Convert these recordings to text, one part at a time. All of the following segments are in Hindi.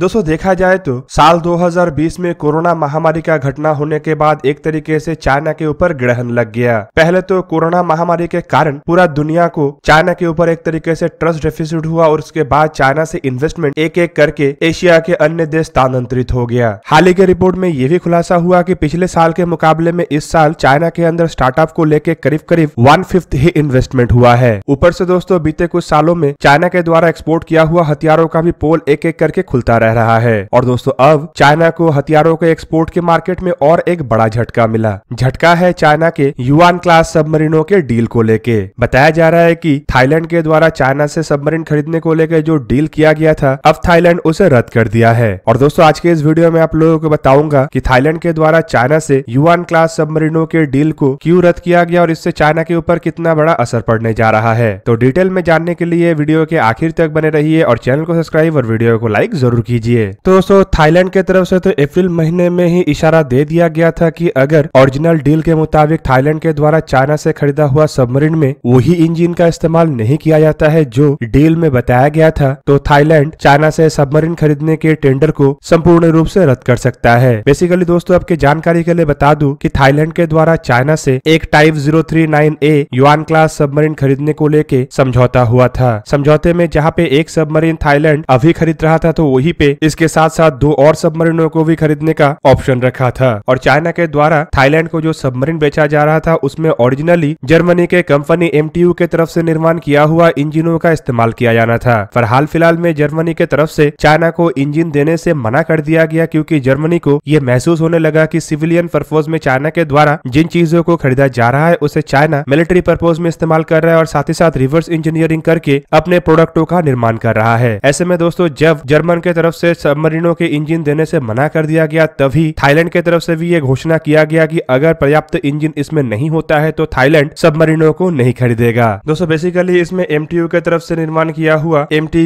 दोस्तों देखा जाए तो साल 2020 में कोरोना महामारी का घटना होने के बाद एक तरीके से चाइना के ऊपर ग्रहण लग गया पहले तो कोरोना महामारी के कारण पूरा दुनिया को चाइना के ऊपर एक तरीके से ट्रस्ट डेफिसिट हुआ और उसके बाद चाइना से इन्वेस्टमेंट एक एक करके एशिया के अन्य देश स्थानांतरित हो गया हाल ही के रिपोर्ट में ये भी खुलासा हुआ की पिछले साल के मुकाबले में इस साल चाइना के अंदर स्टार्टअप को लेकर करीब करीब वन फिफ्थ ही इन्वेस्टमेंट हुआ है ऊपर से दोस्तों बीते कुछ सालों में चाइना के द्वारा एक्सपोर्ट किया हुआ हथियारों का भी पोल एक एक करके खुलता रह रहा है और दोस्तों अब चाइना को हथियारों के एक्सपोर्ट के मार्केट में और एक बड़ा झटका मिला झटका है चाइना के युआन क्लास सबमरीनों के डील को लेके बताया जा रहा है कि थाईलैंड के द्वारा चाइना से सबमरीन खरीदने को लेकर जो डील किया गया था अब थाईलैंड उसे रद्द कर दिया है और दोस्तों आज के इस वीडियो में आप लोगों को बताऊंगा की थाईलैंड के द्वारा चाइना से युवान क्लास सबमरीनों के डील को क्यूँ रद्द किया गया और इससे चाइना के ऊपर कितना बड़ा असर पड़ने जा रहा है तो डिटेल में जानने के लिए वीडियो के आखिर तक बने रहिए और चैनल को सब्सक्राइब और वीडियो को लाइक जरूर किया कीजिए तो दोस्तों थाईलैंड के तरफ से तो अप्रैल महीने में ही इशारा दे दिया गया था कि अगर ओरिजिनल डील के मुताबिक थाईलैंड के द्वारा चाइना से खरीदा हुआ सबमरीन में वही इंजिन का इस्तेमाल नहीं किया जाता है जो डील में बताया गया था तो थाईलैंड चाइना से सबमरीन खरीदने के टेंडर को संपूर्ण रूप से रद्द कर सकता है बेसिकली दोस्तों आपकी जानकारी के लिए बता दू की थाईलैंड के द्वारा चाइना से एक type zero three nine A Yuan class submarine खरीदने को लेके समझौता हुआ था समझौते में जहाँ पे एक सबमरीन थाईलैंड अभी खरीद रहा था तो वही पे इसके साथ साथ दो और सबमरीनों को भी खरीदने का ऑप्शन रखा था और चाइना के द्वारा थाईलैंड को जो सबमरीन बेचा जा रहा था उसमें ओरिजिनली जर्मनी के कंपनी एम के तरफ से निर्माण किया हुआ इंजिनों का इस्तेमाल किया जाना था पर हाल फिलहाल में जर्मनी के तरफ से चाइना को इंजिन देने से मना कर दिया गया क्योंकि जर्मनी को यह महसूस होने लगा कि सिविलियन परपोज में चाइना के द्वारा जिन चीजों को खरीदा जा रहा है उसे चाइना मिलिट्री पर्पोज में इस्तेमाल कर रहा है और साथ ही साथ रिवर्स इंजीनियरिंग करके अपने प्रोडक्टों का निर्माण कर रहा है ऐसे में दोस्तों जब जर्मन के तरफ तरफ से सबमरीनों के इंजन देने से मना कर दिया गया तभी थाईलैंड के तरफ से भी यह घोषणा किया गया कि अगर पर्याप्त इंजन इसमें नहीं होता है तो थाईलैंड सबमरीनों को नहीं खरीदेगा दोस्तों बेसिकली इसमें एम के तरफ से निर्माण किया हुआ एम टी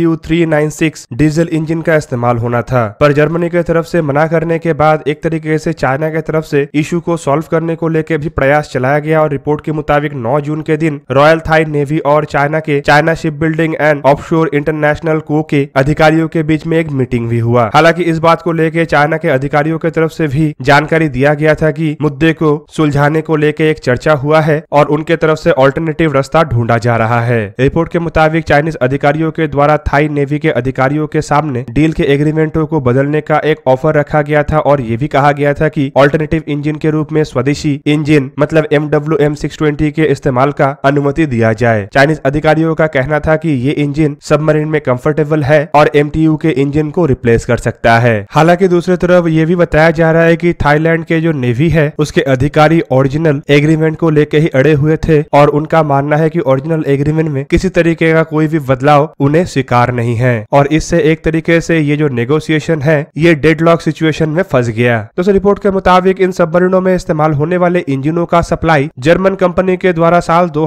डीजल इंजिन का इस्तेमाल होना था पर जर्मनी के तरफ से मना करने के बाद एक तरीके से चाइना के तरफ से इशू को सॉल्व करने को लेकर भी प्रयास चलाया गया और रिपोर्ट के मुताबिक नौ जून के दिन रॉयल थाई नेवी और चाइना के China ship building and of international को के अधिकारियों के बीच में एक मीटिंग मीटिंग भी हुआ हालांकि इस बात को लेकर चाइना के अधिकारियों की तरफ से भी जानकारी दिया गया था कि मुद्दे को सुलझाने को लेकर एक चर्चा हुआ है और उनके तरफ से ऑल्टरनेटिव रास्ता ढूंढा जा रहा है रिपोर्ट के मुताबिक चाइनीज अधिकारियों के द्वारा थाई नेवी के अधिकारियों के सामने डील के एग्रीमेंटों को बदलने का एक ऑफर रखा गया था और ये भी कहा गया था की ऑल्टरनेटिव इंजिन के रूप में स्वदेशी इंजिन मतलब M W M six twenty के इस्तेमाल का अनुमति दिया जाए चाइनीज अधिकारियों का कहना था की ये इंजिन सबमरीन में कंफर्टेबल है और एम के इंजन को रिप्लेस कर सकता है हालांकि दूसरी तरफ ये भी बताया जा रहा है कि थाईलैंड के जो नेवी है उसके अधिकारी ओरिजिनल एग्रीमेंट को लेकर ही अड़े हुए थे और उनका मानना है कि ओरिजिनल एग्रीमेंट में किसी तरीके का कोई भी बदलाव उन्हें स्वीकार नहीं है और इससे एक तरीके से ये जो नेगोशिएशन है ये डेड सिचुएशन में फंस गया तो रिपोर्ट के मुताबिक इन सबमरीनों में इस्तेमाल होने वाले इंजिनों का सप्लाई जर्मन कंपनी के द्वारा साल दो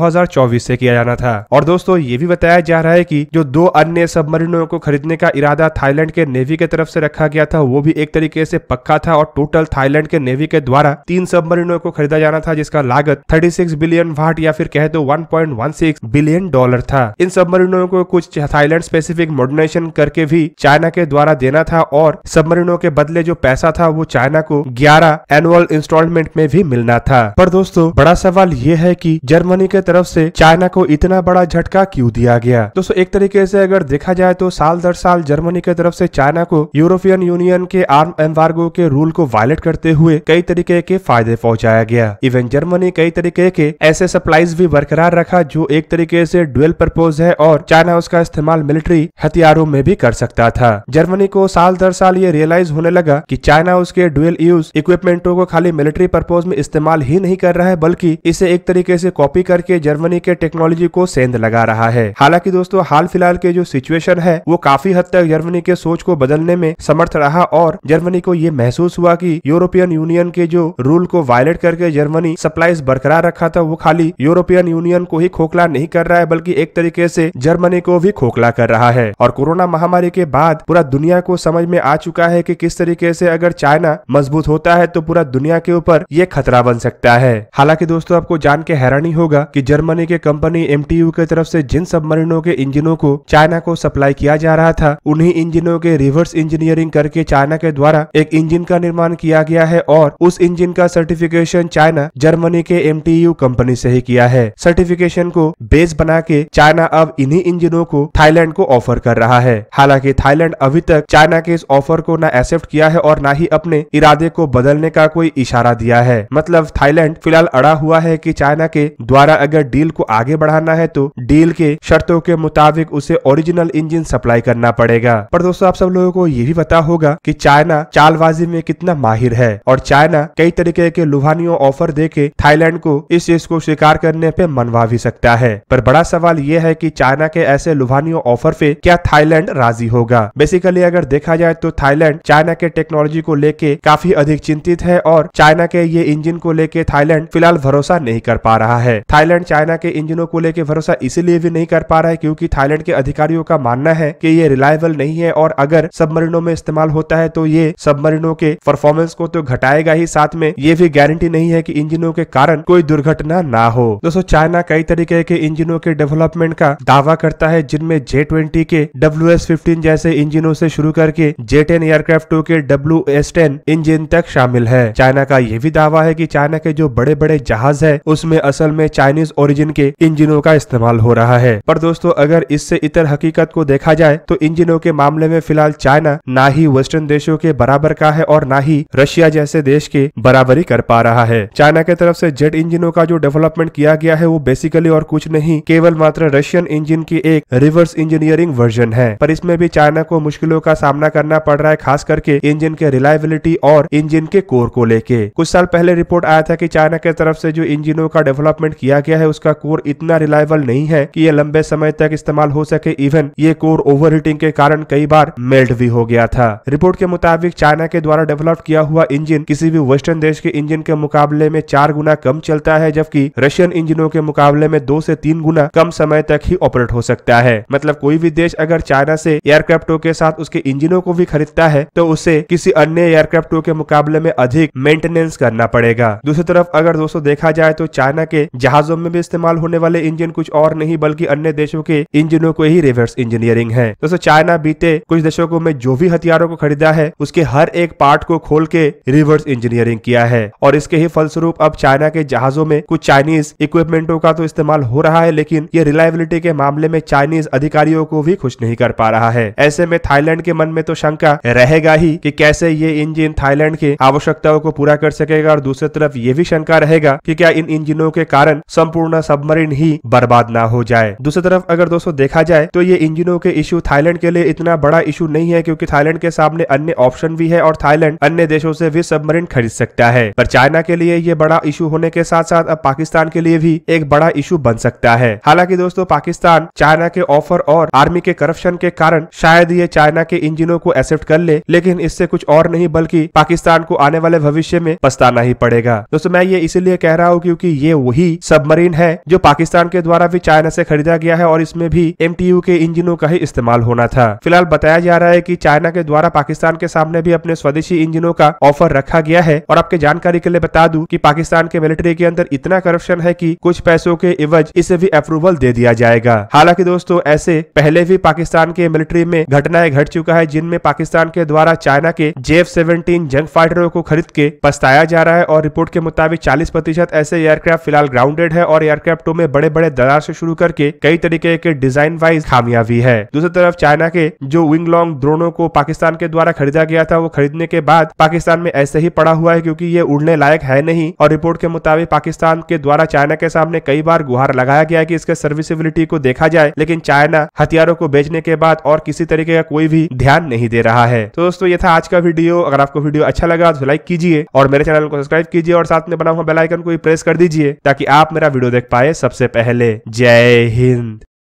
से किया जाना था और दोस्तों ये भी बताया जा रहा है की जो दो अन्य सबमरीनों को खरीदने का इरादा थाईलैंड के के नेवी के तरफ से रखा गया था वो भी एक तरीके से पक्का था और टोटल थाईलैंड के नेवी के द्वारा तीन सबमरीनों को खरीदा जाना था जिसका लागत 36 बिलियन वाट या फिर कहे तो 1.16 बिलियन डॉलर था इन सबमरीनों को कुछ थाईलैंड स्पेसिफिक मॉडर्नाइजेशन करके भी चाइना के द्वारा देना था और सबमरीनों के बदले जो पैसा था वो चाइना को ग्यारह एनुअल इंस्टॉलमेंट में भी मिलना था पर दोस्तों बड़ा सवाल ये है की जर्मनी के तरफ से चाइना को इतना बड़ा झटका क्यों दिया गया दोस्तों एक तरीके से अगर देखा जाए तो साल दर साल जर्मनी के तरफ से चाइना को यूरोपियन यूनियन के आर्म एम्बार्गो के रूल को वायलेट करते हुए कई तरीके के फायदे पहुंचाया गया इवन जर्मनी कई तरीके के ऐसे सप्लाईज भी बरकरार रखा जो एक तरीके से डुअल पर्पोज है और चाइना उसका इस्तेमाल मिलिट्री हथियारों में भी कर सकता था जर्मनी को साल दर साल ये रियलाइज होने लगा की चाइना उसके डुअल यूज इक्विपमेंटों को खाली मिलिट्री पर्पोज में इस्तेमाल ही नहीं कर रहा है बल्कि इसे एक तरीके से कॉपी करके जर्मनी के टेक्नोलॉजी को सेंध लगा रहा है हालांकि दोस्तों हाल फिलहाल के जो सिचुएशन है वो काफी हद तक जर्मनी के सोच सोच को बदलने में समर्थ रहा और जर्मनी को ये महसूस हुआ कि यूरोपियन यूनियन के जो रूल को वायलेट करके जर्मनी सप्लाईज बरकरार रखा था वो खाली यूरोपियन यूनियन को ही खोखला नहीं कर रहा है बल्कि एक तरीके से जर्मनी को भी खोखला कर रहा है और कोरोना महामारी के बाद पूरा दुनिया को समझ में आ चुका है कि किस तरीके से अगर चाइना मजबूत होता है तो पूरा दुनिया के ऊपर ये खतरा बन सकता है हालांकि दोस्तों आपको जान के हैरानी होगा कि जर्मनी के कंपनी एम की तरफ से जिन सबमरीनों के इंजिनों को चाइना को सप्लाई किया जा रहा था उन्ही इंजिनों के के रिवर्स इंजीनियरिंग करके चाइना के द्वारा एक इंजन का निर्माण किया गया है और उस इंजन का सर्टिफिकेशन चाइना जर्मनी के एम कंपनी से ही किया है सर्टिफिकेशन को बेस बना के चाइना अब इन्हीं इंजिनों को थाईलैंड को ऑफर कर रहा है हालांकि थाईलैंड अभी तक चाइना के इस ऑफर को न एक्सेप्ट किया है और न ही अपने इरादे को बदलने का कोई इशारा दिया है मतलब थाईलैंड फिलहाल अड़ा हुआ है कि चाइना के द्वारा अगर डील को आगे बढ़ाना है तो डील के शर्तों के मुताबिक उसे ओरिजिनल इंजिन सप्लाई करना पड़ेगा पर दोस्तों आप सब लोगों को ये भी पता होगा कि चाइना चालबाजी में कितना माहिर है और चाइना कई तरीके के लुभानियों ऑफर दे के थाईलैंड को इस चीज को स्वीकार करने पे मनवा भी सकता है पर बड़ा सवाल ये है कि चाइना के ऐसे लुभानियों ऑफर पे क्या थाईलैंड राजी होगा बेसिकली अगर देखा जाए तो थाईलैंड चाइना के टेक्नोलॉजी को लेके काफी अधिक चिंतित है और चाइना के ये इंजिन को लेके थाईलैंड फिलहाल भरोसा नहीं कर पा रहा है थाईलैंड चाइना के इंजिनों को लेके भरोसा इसीलिए भी नहीं कर पा रहा है क्योंकि थाईलैंड के अधिकारियों का मानना है कि ये रिलायबल नहीं है और अगर अगर सबमरीनों में इस्तेमाल होता है तो ये सबमरीनों के परफॉर्मेंस को तो घटाएगा ही साथ में ये भी गारंटी नहीं है की इंजनों के कारण कोई दुर्घटना ना हो दोस्तों चाइना कई तरीके के इंजनों के डेवलपमेंट का दावा करता है जिनमें J twenty K W S fifteen जैसे इंजिनों से शुरू करके J ten aircraft to K W S ten engine तक शामिल है चाइना का ये भी दावा है की चाइना के जो बड़े बड़े जहाज है उसमें असल में चाइनीज ओरिजिन के इंजिनों का इस्तेमाल हो रहा है पर दोस्तों अगर इससे इतर हकीकत को देखा जाए तो इंजिनों के मामले में फिलहाल फिलहाल चाइना ना ही वेस्टर्न देशों के बराबर का है और ना ही रशिया जैसे देश के बराबरी कर पा रहा है चाइना के तरफ से जेट इंजिनों का जो डेवलपमेंट किया गया है वो बेसिकली और कुछ नहीं केवल मात्र रशियन इंजिन की एक रिवर्स इंजीनियरिंग वर्जन है पर इसमें भी चाइना को मुश्किलों का सामना करना पड़ रहा है खास करके इंजन के रिलायबिलिटी और इंजन के कोर को लेके कुछ साल पहले रिपोर्ट आया था की चाइना के तरफ से जो इंजनों का डेवलपमेंट किया गया है उसका कोर इतना रिलायबल नहीं है की ये लंबे समय तक इस्तेमाल हो सके इवन ये कोर ओवर के कारण कई बार मेल्ट भी हो गया था रिपोर्ट के मुताबिक चाइना के द्वारा डेवलप किया हुआ इंजन किसी भी वेस्टर्न देश के इंजन के मुकाबले में चार गुना कम चलता है जबकि रशियन इंजनों के मुकाबले में दो से तीन गुना कम समय तक ही ऑपरेट हो सकता है मतलब कोई भी देश अगर चाइना से एयरक्राफ्टों के साथ उसके इंजनों को भी खरीदता है तो उसे किसी अन्य एयरक्राफ्टों के मुकाबले में अधिक मेंटेनेंस करना पड़ेगा दूसरी तरफ अगर दोस्तों देखा जाए तो चाइना के जहाजों में भी इस्तेमाल होने वाले इंजन कुछ और नहीं बल्कि अन्य देशों के इंजनों को ही रिवर्स इंजीनियरिंग है दोस्तों चाइना बीते कुछ देशों को में जो भी हथियारों को खरीदा है उसके हर एक पार्ट को खोल के रिवर्स इंजीनियरिंग किया है और इसके ही फलस्वरूप अब चाइना के जहाजों में कुछ चाइनीज इक्विपमेंटों का तो इस्तेमाल हो रहा है लेकिन ये रिलायबिलिटी के मामले में चाइनीज अधिकारियों को भी खुश नहीं कर पा रहा है ऐसे में थाईलैंड के मन में तो शंका रहेगा ही की कैसे ये इंजिन थाईलैंड की आवश्यकताओं को पूरा कर सकेगा और दूसरी तरफ ये भी शंका रहेगा की क्या इन इंजिनों के कारण संपूर्ण सबमरीन ही बर्बाद ना हो जाए दूसरी तरफ अगर दोस्तों देखा जाए तो ये इंजिनों के इश्यू थाईलैंड के लिए इतना बड़ा इशू इश्यू नहीं है क्योंकि थाईलैंड के सामने अन्य ऑप्शन भी है और थाईलैंड अन्य देशों से भी सबमरीन खरीद सकता है पर चाइना के लिए ये बड़ा इशू होने के साथ साथ अब पाकिस्तान के लिए भी एक बड़ा इशू बन सकता है हालांकि दोस्तों पाकिस्तान चाइना के ऑफर और आर्मी के करप्शन के कारण शायद ये चाइना के इंजिनों को एक्सेप्ट कर ले, लेकिन इससे कुछ और नहीं बल्कि पाकिस्तान को आने वाले भविष्य में पछताना ही पड़ेगा दोस्तों मैं ये इसीलिए कह रहा हूँ क्यूँकी ये वही सबमरीन है जो पाकिस्तान के द्वारा भी चाइना से खरीदा गया है और इसमें भी एम के इंजिनों का ही इस्तेमाल होना था फिलहाल बताया जा जा रहा है कि चाइना के द्वारा पाकिस्तान के सामने भी अपने स्वदेशी इंजनों का ऑफर रखा गया है और आपके जानकारी के लिए बता दूं कि पाकिस्तान के मिलिट्री के अंदर इतना करप्शन है कि कुछ पैसों के इवज इसे भी अप्रूवल दे दिया जाएगा हालांकि दोस्तों ऐसे पहले भी पाकिस्तान के मिलिट्री में घटनाएं घट चुका है जिनमें पाकिस्तान के द्वारा चाइना के जेफ सेवेंटीन जंग फाइटरों को खरीद के पछताया जा रहा है और रिपोर्ट के मुताबिक चालीस प्रतिशत ऐसे एयरक्राफ्ट फिलहाल ग्राउंडेड है और एयरक्राफ्टों में बड़े बड़े दरार से शुरू करके कई तरीके के डिजाइन वाइज खामियां है दूसरी तरफ चाइना के जो विंग एवं ड्रोनों को पाकिस्तान के द्वारा खरीदा गया था वो खरीदने के बाद पाकिस्तान में ऐसे ही पड़ा हुआ है क्योंकि ये उड़ने लायक है नहीं और रिपोर्ट के मुताबिक पाकिस्तान के द्वारा चाइना के सामने कई बार गुहार लगाया गया कि इसके सर्विसेबिलिटी को देखा जाए लेकिन चाइना हथियारों को बेचने के बाद और किसी तरीके का कोई भी ध्यान नहीं दे रहा है तो दोस्तों ये था आज का वीडियो अगर आपको वीडियो अच्छा लगा तो लाइक कीजिए और मेरे चैनल को सब्सक्राइब कीजिए और साथ में बना हुआ बेलाइकन को भी प्रेस कर दीजिए ताकि आप मेरा वीडियो देख पाए सबसे पहले जय हिंद